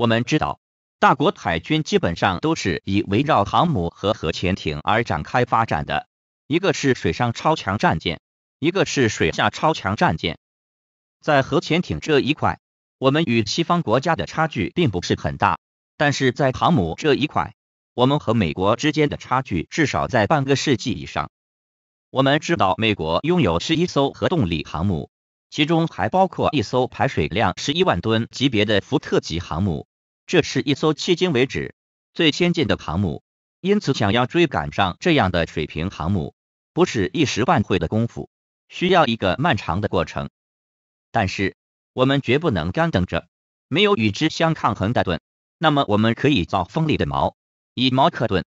我们知道，大国海军基本上都是以围绕航母和核潜艇而展开发展的。一个是水上超强战舰，一个是水下超强战舰。在核潜艇这一块，我们与西方国家的差距并不是很大，但是在航母这一块，我们和美国之间的差距至少在半个世纪以上。我们知道，美国拥有十一艘核动力航母，其中还包括一艘排水量十一万吨级别的福特级航母。这是一艘迄今为止最先进的航母，因此想要追赶上这样的水平航母，不是一时半会的功夫，需要一个漫长的过程。但是我们绝不能干等着，没有与之相抗衡的盾，那么我们可以造锋利的矛，以矛克盾。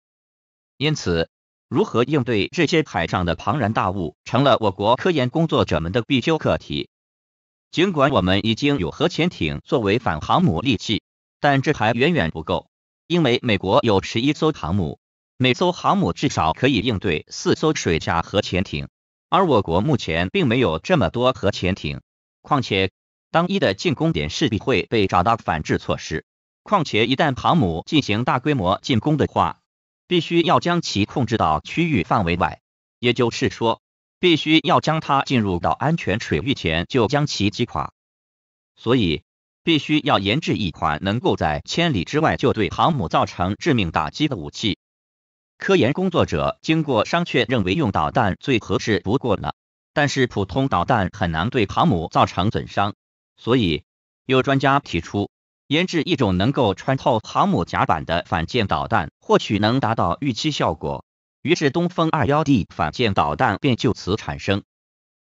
因此，如何应对这些海上的庞然大物，成了我国科研工作者们的必修课题。尽管我们已经有核潜艇作为反航母利器。但这还远远不够，因为美国有十一艘航母，每艘航母至少可以应对四艘水下核潜艇，而我国目前并没有这么多核潜艇。况且，单一的进攻点势必会被找到反制措施。况且，一旦航母进行大规模进攻的话，必须要将其控制到区域范围外，也就是说，必须要将它进入到安全水域前就将其击垮。所以。必须要研制一款能够在千里之外就对航母造成致命打击的武器。科研工作者经过商榷，认为用导弹最合适不过了。但是普通导弹很难对航母造成损伤，所以有专家提出研制一种能够穿透航母甲板的反舰导弹，或许能达到预期效果。于是，东风二幺 D 反舰导弹便就此产生。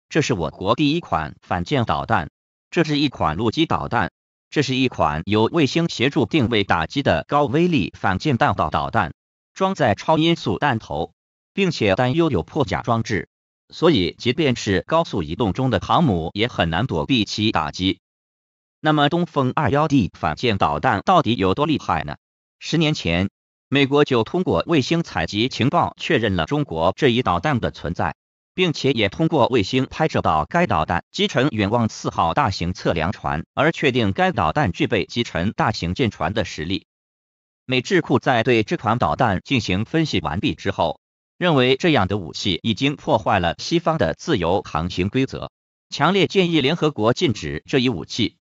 这是我国第一款反舰导弹，这是一款陆基导弹。这是一款由卫星协助定位打击的高威力反舰弹道导弹，装在超音速弹头，并且担忧有破甲装置，所以即便是高速移动中的航母也很难躲避其打击。那么，东风二幺 D 反舰导弹到底有多厉害呢？十年前，美国就通过卫星采集情报确认了中国这一导弹的存在。并且也通过卫星拍摄到该导弹击沉远望四号大型测量船，而确定该导弹具备击沉大型舰船的实力。美智库在对这款导弹进行分析完毕之后，认为这样的武器已经破坏了西方的自由航行规则，强烈建议联合国禁止这一武器。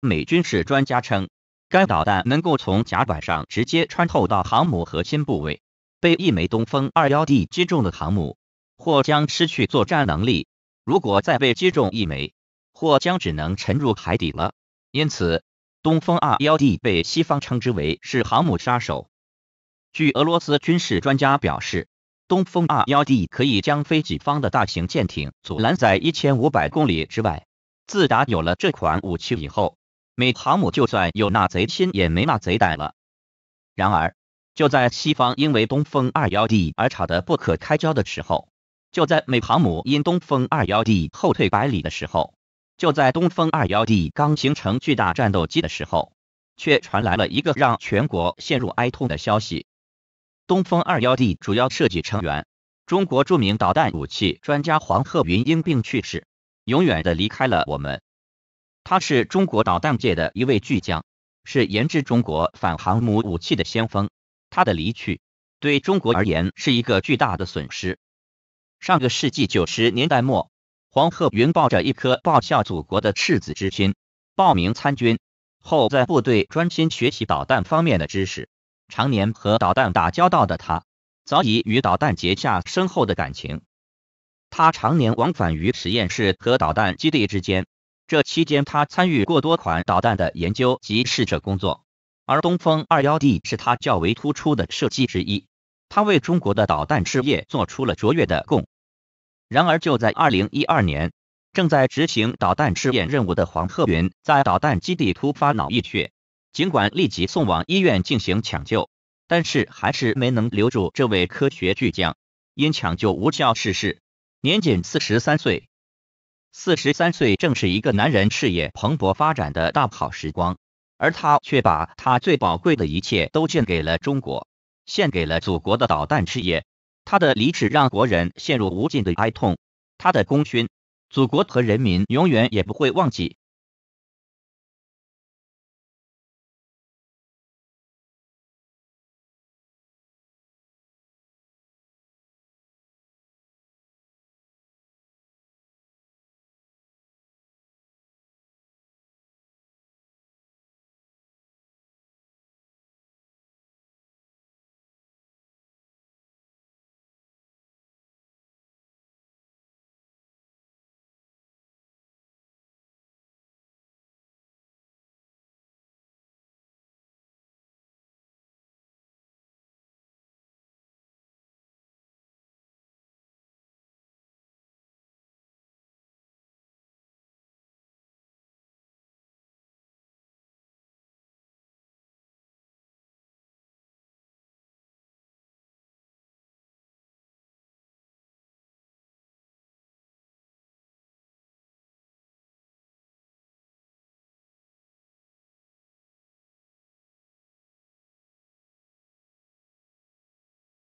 美军事专家称，该导弹能够从甲板上直接穿透到航母核心部位，被一枚东风二幺 D 击中的航母。或将失去作战能力。如果再被击中一枚，或将只能沉入海底了。因此，东风二幺 D 被西方称之为是航母杀手。据俄罗斯军事专家表示，东风二幺 D 可以将非己方的大型舰艇阻拦在一千五百公里之外。自打有了这款武器以后，美航母就算有那贼心也没那贼胆了。然而，就在西方因为东风二幺 D 而吵得不可开交的时候，就在美航母因东风二幺 D 后退百里的时候，就在东风二幺 D 刚形成巨大战斗机的时候，却传来了一个让全国陷入哀痛的消息：东风二幺 D 主要设计成员、中国著名导弹武器专家黄鹤云因病去世，永远的离开了我们。他是中国导弹界的一位巨匠，是研制中国反航母武器的先锋。他的离去对中国而言是一个巨大的损失。上个世纪九十年代末，黄鹤云抱着一颗报效祖国的赤子之心，报名参军后，在部队专心学习导弹方面的知识。常年和导弹打交道的他，早已与导弹结下深厚的感情。他常年往返于实验室和导弹基地之间，这期间他参与过多款导弹的研究及试射工作，而东风二幺 D 是他较为突出的设计之一。他为中国的导弹事业做出了卓越的贡。然而，就在二零一二年，正在执行导弹试验任务的黄鹤云在导弹基地突发脑溢血。尽管立即送往医院进行抢救，但是还是没能留住这位科学巨匠，因抢救无效逝世，年仅四十三岁。四十三岁正是一个男人事业蓬勃发展的大好时光，而他却把他最宝贵的一切都献给了中国，献给了祖国的导弹事业。他的离世让国人陷入无尽的哀痛，他的功勋，祖国和人民永远也不会忘记。